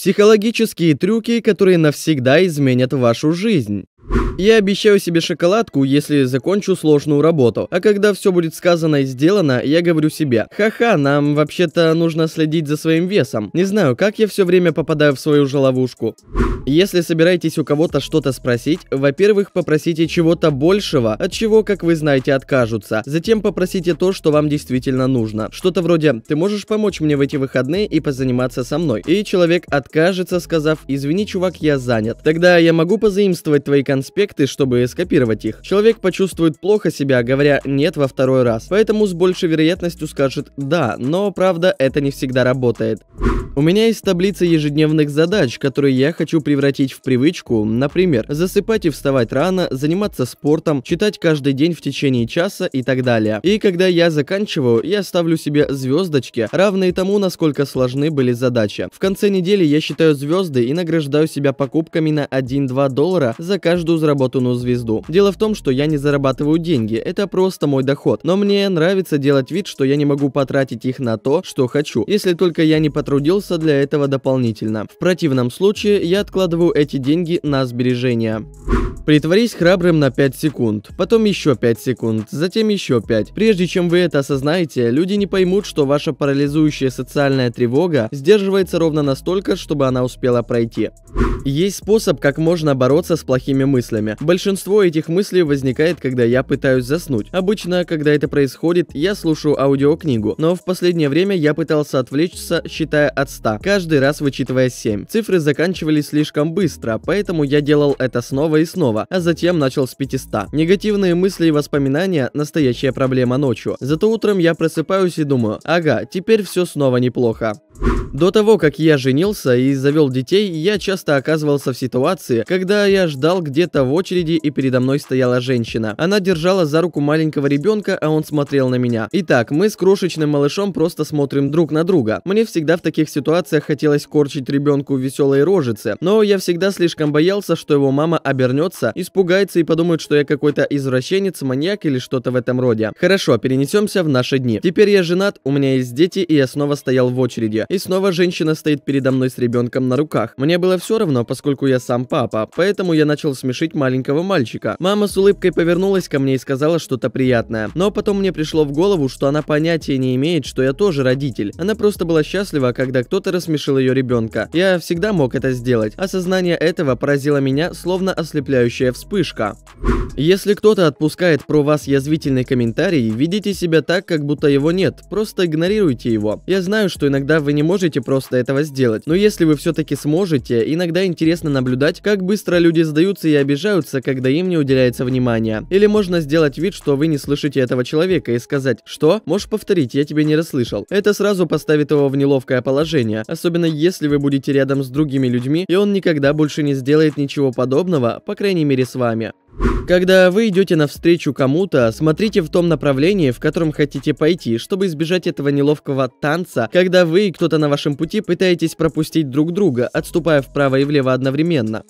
Психологические трюки, которые навсегда изменят вашу жизнь. Я обещаю себе шоколадку, если закончу сложную работу. А когда все будет сказано и сделано, я говорю себе, ха-ха, нам вообще-то нужно следить за своим весом. Не знаю, как я все время попадаю в свою же ловушку. Если собираетесь у кого-то что-то спросить, во-первых, попросите чего-то большего, от чего, как вы знаете, откажутся. Затем попросите то, что вам действительно нужно. Что-то вроде «ты можешь помочь мне в эти выходные и позаниматься со мной?» И человек откажется, сказав «извини, чувак, я занят». Тогда я могу позаимствовать твои конспекты, конспекты, чтобы скопировать их. Человек почувствует плохо себя, говоря «нет» во второй раз, поэтому с большей вероятностью скажет «да», но правда это не всегда работает. У меня есть таблица ежедневных задач, которые я хочу превратить в привычку, например, засыпать и вставать рано, заниматься спортом, читать каждый день в течение часа и так далее. И когда я заканчиваю, я ставлю себе звездочки, равные тому, насколько сложны были задачи. В конце недели я считаю звезды и награждаю себя покупками на 1-2 доллара за каждую заработанную звезду. Дело в том, что я не зарабатываю деньги, это просто мой доход. Но мне нравится делать вид, что я не могу потратить их на то, что хочу, если только я не потрудился для этого дополнительно. В противном случае я откладываю эти деньги на сбережения. Притворись храбрым на 5 секунд, потом еще 5 секунд, затем еще 5. Прежде чем вы это осознаете, люди не поймут, что ваша парализующая социальная тревога сдерживается ровно настолько, чтобы она успела пройти. Есть способ, как можно бороться с плохими мыслями. Большинство этих мыслей возникает, когда я пытаюсь заснуть. Обычно, когда это происходит, я слушаю аудиокнигу, но в последнее время я пытался отвлечься, считая от 100, каждый раз вычитывая 7. Цифры заканчивались слишком быстро, поэтому я делал это снова и снова, а затем начал с 500. Негативные мысли и воспоминания – настоящая проблема ночью. Зато утром я просыпаюсь и думаю, ага, теперь все снова неплохо. До того, как я женился и завел детей, я часто оказывался в ситуации, когда я ждал где-то в очереди и передо мной стояла женщина. Она держала за руку маленького ребенка, а он смотрел на меня. Итак, мы с крошечным малышом просто смотрим друг на друга. Мне всегда в таких ситуациях хотелось корчить ребенку веселые рожицы, но я всегда слишком боялся, что его мама обернется, испугается и подумает, что я какой-то извращенец, маньяк или что-то в этом роде. Хорошо, перенесемся в наши дни. Теперь я женат, у меня есть дети и я снова стоял в очереди и снова женщина стоит передо мной с ребенком на руках. Мне было все равно, поскольку я сам папа, поэтому я начал смешить маленького мальчика. Мама с улыбкой повернулась ко мне и сказала что-то приятное. Но потом мне пришло в голову, что она понятия не имеет, что я тоже родитель. Она просто была счастлива, когда кто-то рассмешил ее ребенка. Я всегда мог это сделать. Осознание этого поразило меня, словно ослепляющая вспышка. Если кто-то отпускает про вас язвительный комментарий, ведите себя так, как будто его нет. Просто игнорируйте его. Я знаю, что иногда вы не не можете просто этого сделать. Но если вы все-таки сможете, иногда интересно наблюдать, как быстро люди сдаются и обижаются, когда им не уделяется внимание. Или можно сделать вид, что вы не слышите этого человека и сказать «Что? Можешь повторить, я тебя не расслышал». Это сразу поставит его в неловкое положение, особенно если вы будете рядом с другими людьми, и он никогда больше не сделает ничего подобного, по крайней мере с вами. Когда вы идете навстречу кому-то, смотрите в том направлении, в котором хотите пойти, чтобы избежать этого неловкого танца, когда вы и кто-то на вашем пути пытаетесь пропустить друг друга, отступая вправо и влево одновременно.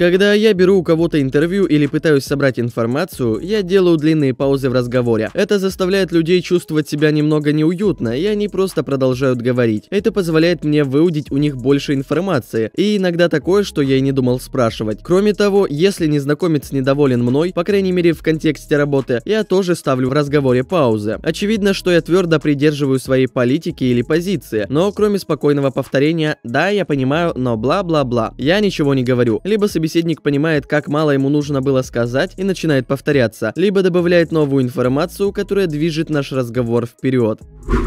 Когда я беру у кого-то интервью или пытаюсь собрать информацию, я делаю длинные паузы в разговоре. Это заставляет людей чувствовать себя немного неуютно, и они просто продолжают говорить. Это позволяет мне выудить у них больше информации, и иногда такое, что я и не думал спрашивать. Кроме того, если незнакомец недоволен мной, по крайней мере в контексте работы, я тоже ставлю в разговоре паузы. Очевидно, что я твердо придерживаю своей политики или позиции, но кроме спокойного повторения «да, я понимаю, но бла-бла-бла», я ничего не говорю, либо собеседник собеседник понимает, как мало ему нужно было сказать и начинает повторяться, либо добавляет новую информацию, которая движет наш разговор вперед.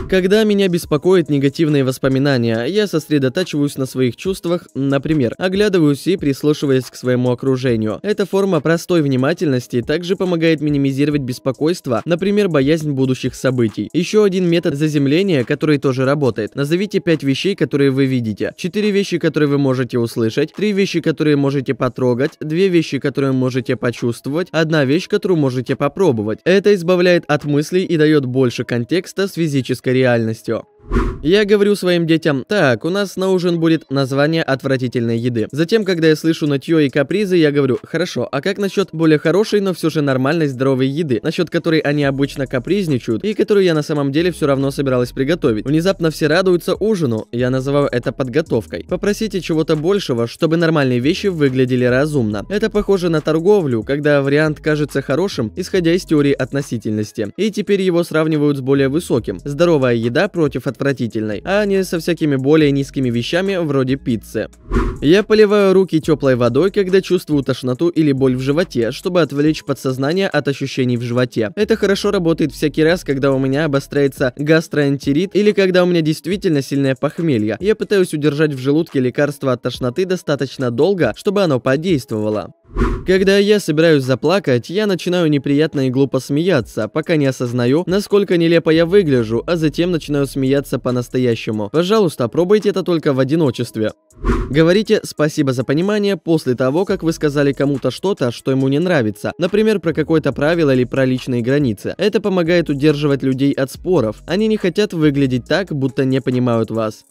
Когда меня беспокоят негативные воспоминания, я сосредотачиваюсь на своих чувствах, например, оглядываюсь и прислушиваясь к своему окружению. Эта форма простой внимательности также помогает минимизировать беспокойство, например, боязнь будущих событий. Еще один метод заземления, который тоже работает. Назовите 5 вещей, которые вы видите, 4 вещи, которые вы можете услышать, 3 вещи, которые можете потрогать, 2 вещи, которые можете почувствовать, одна вещь, которую можете попробовать. Это избавляет от мыслей и дает больше контекста с физической реальностью. Я говорю своим детям, так, у нас на ужин будет название отвратительной еды. Затем, когда я слышу нытье и капризы, я говорю, хорошо, а как насчет более хорошей, но все же нормальной здоровой еды, насчет которой они обычно капризничают и которую я на самом деле все равно собиралась приготовить. Внезапно все радуются ужину, я называю это подготовкой. Попросите чего-то большего, чтобы нормальные вещи выглядели разумно. Это похоже на торговлю, когда вариант кажется хорошим, исходя из теории относительности. И теперь его сравнивают с более высоким. Здоровая еда против отвратительной, а не со всякими более низкими вещами вроде пиццы. Я поливаю руки теплой водой, когда чувствую тошноту или боль в животе, чтобы отвлечь подсознание от ощущений в животе. Это хорошо работает всякий раз, когда у меня обостряется гастроэнтерит или когда у меня действительно сильное похмелье. Я пытаюсь удержать в желудке лекарство от тошноты достаточно долго, чтобы оно подействовало. Когда я собираюсь заплакать, я начинаю неприятно и глупо смеяться, пока не осознаю, насколько нелепо я выгляжу, а затем начинаю смеяться по-настоящему. Пожалуйста, пробуйте это только в одиночестве. Говорите «спасибо за понимание» после того, как вы сказали кому-то что-то, что ему не нравится, например, про какое-то правило или про личные границы. Это помогает удерживать людей от споров. Они не хотят выглядеть так, будто не понимают вас.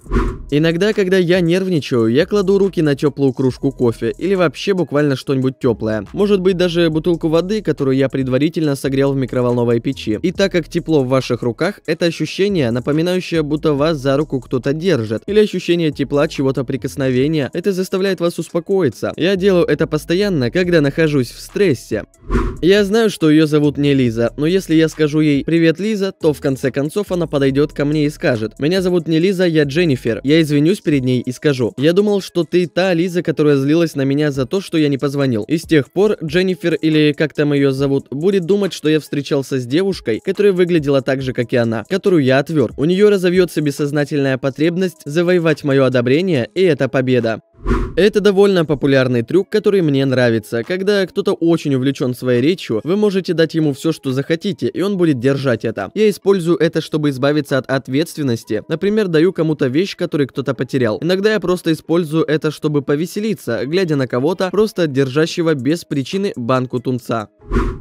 Иногда, когда я нервничаю, я кладу руки на теплую кружку кофе или вообще буквально что-нибудь что-нибудь теплое. Может быть даже бутылку воды, которую я предварительно согрел в микроволновой печи. И так как тепло в ваших руках, это ощущение, напоминающее, будто вас за руку кто-то держит. Или ощущение тепла чего-то прикосновения. Это заставляет вас успокоиться. Я делаю это постоянно, когда нахожусь в стрессе. Я знаю, что ее зовут не Лиза, но если я скажу ей «Привет, Лиза», то в конце концов она подойдет ко мне и скажет «Меня зовут не Лиза, я Дженнифер». Я извинюсь перед ней и скажу «Я думал, что ты та Лиза, которая злилась на меня за то, что я не позвонил говорил. И с тех пор Дженнифер, или как там ее зовут, будет думать, что я встречался с девушкой, которая выглядела так же, как и она, которую я отвер. У нее разовьется бессознательная потребность завоевать мое одобрение, и это победа. Это довольно популярный трюк, который мне нравится. Когда кто-то очень увлечен своей речью, вы можете дать ему все, что захотите, и он будет держать это. Я использую это, чтобы избавиться от ответственности. Например, даю кому-то вещь, которую кто-то потерял. Иногда я просто использую это, чтобы повеселиться, глядя на кого-то, просто держащего без причины банку тунца.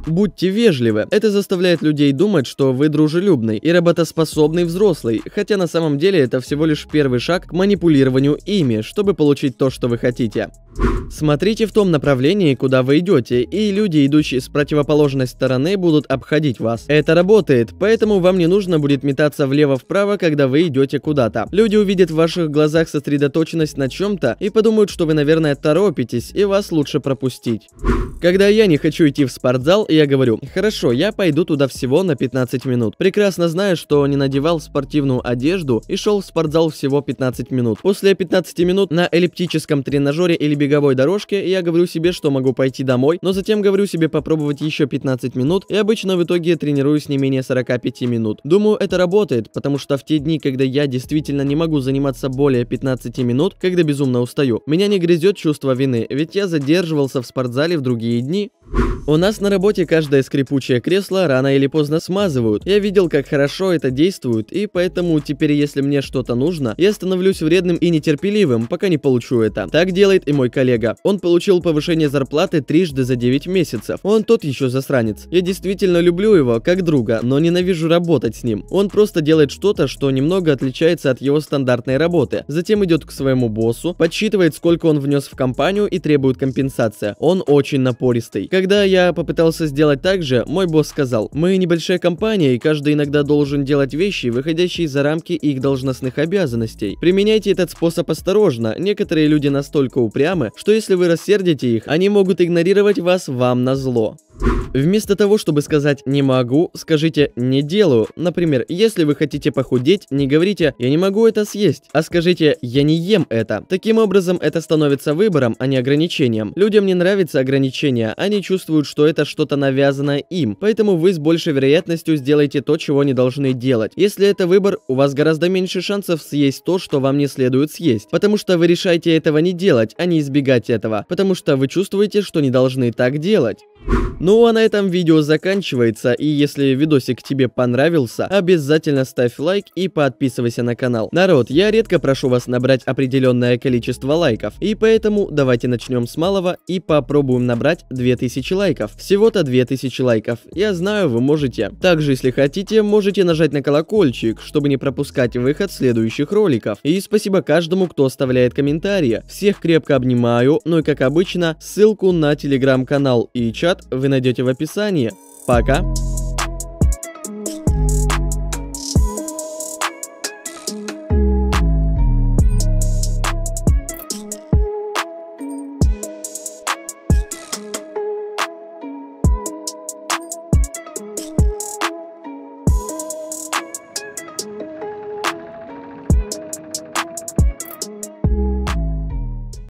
Будьте вежливы. Это заставляет людей думать, что вы дружелюбный и работоспособный взрослый, хотя на самом деле это всего лишь первый шаг к манипулированию ими, чтобы получить то, что вы хотите. Смотрите в том направлении, куда вы идете, и люди, идущие с противоположной стороны, будут обходить вас. Это работает, поэтому вам не нужно будет метаться влево-вправо, когда вы идете куда-то. Люди увидят в ваших глазах сосредоточенность на чем-то и подумают, что вы, наверное, торопитесь, и вас лучше пропустить. Когда я не хочу идти в спортзал, спортзал, и я говорю, хорошо, я пойду туда всего на 15 минут. Прекрасно знаю, что не надевал спортивную одежду и шел в спортзал всего 15 минут. После 15 минут на эллиптическом тренажере или беговой дорожке я говорю себе, что могу пойти домой, но затем говорю себе попробовать еще 15 минут, и обычно в итоге тренируюсь не менее 45 минут. Думаю, это работает, потому что в те дни, когда я действительно не могу заниматься более 15 минут, когда безумно устаю, меня не грызет чувство вины, ведь я задерживался в спортзале в другие дни, у нас на работе каждое скрипучее кресло рано или поздно смазывают. Я видел, как хорошо это действует, и поэтому теперь, если мне что-то нужно, я становлюсь вредным и нетерпеливым, пока не получу это. Так делает и мой коллега. Он получил повышение зарплаты трижды за 9 месяцев. Он тот еще засранец. Я действительно люблю его, как друга, но ненавижу работать с ним. Он просто делает что-то, что немного отличается от его стандартной работы. Затем идет к своему боссу, подсчитывает, сколько он внес в компанию и требует компенсация. Он очень напористый. Как когда я попытался сделать так же, мой босс сказал, мы небольшая компания, и каждый иногда должен делать вещи, выходящие за рамки их должностных обязанностей. Применяйте этот способ осторожно, некоторые люди настолько упрямы, что если вы рассердите их, они могут игнорировать вас вам на зло. Вместо того, чтобы сказать «не могу», скажите «не делаю». Например, если вы хотите похудеть, не говорите «я не могу это съесть», а скажите «я не ем это». Таким образом, это становится выбором, а не ограничением. Людям не нравятся ограничения, они чувствуют, что это что-то навязанное им, поэтому вы с большей вероятностью сделаете то, чего не должны делать. Если это выбор, у вас гораздо меньше шансов съесть то, что вам не следует съесть, потому что вы решаете этого не делать, а не избегать этого, потому что вы чувствуете, что не должны так делать. Ну а на этом видео заканчивается, и если видосик тебе понравился, обязательно ставь лайк и подписывайся на канал. Народ, я редко прошу вас набрать определенное количество лайков, и поэтому давайте начнем с малого и попробуем набрать 2000 лайков. Всего-то 2000 лайков, я знаю, вы можете. Также, если хотите, можете нажать на колокольчик, чтобы не пропускать выход следующих роликов. И спасибо каждому, кто оставляет комментарии. Всех крепко обнимаю, ну и как обычно, ссылку на телеграм-канал и чат чат вы найдете в описании. Пока!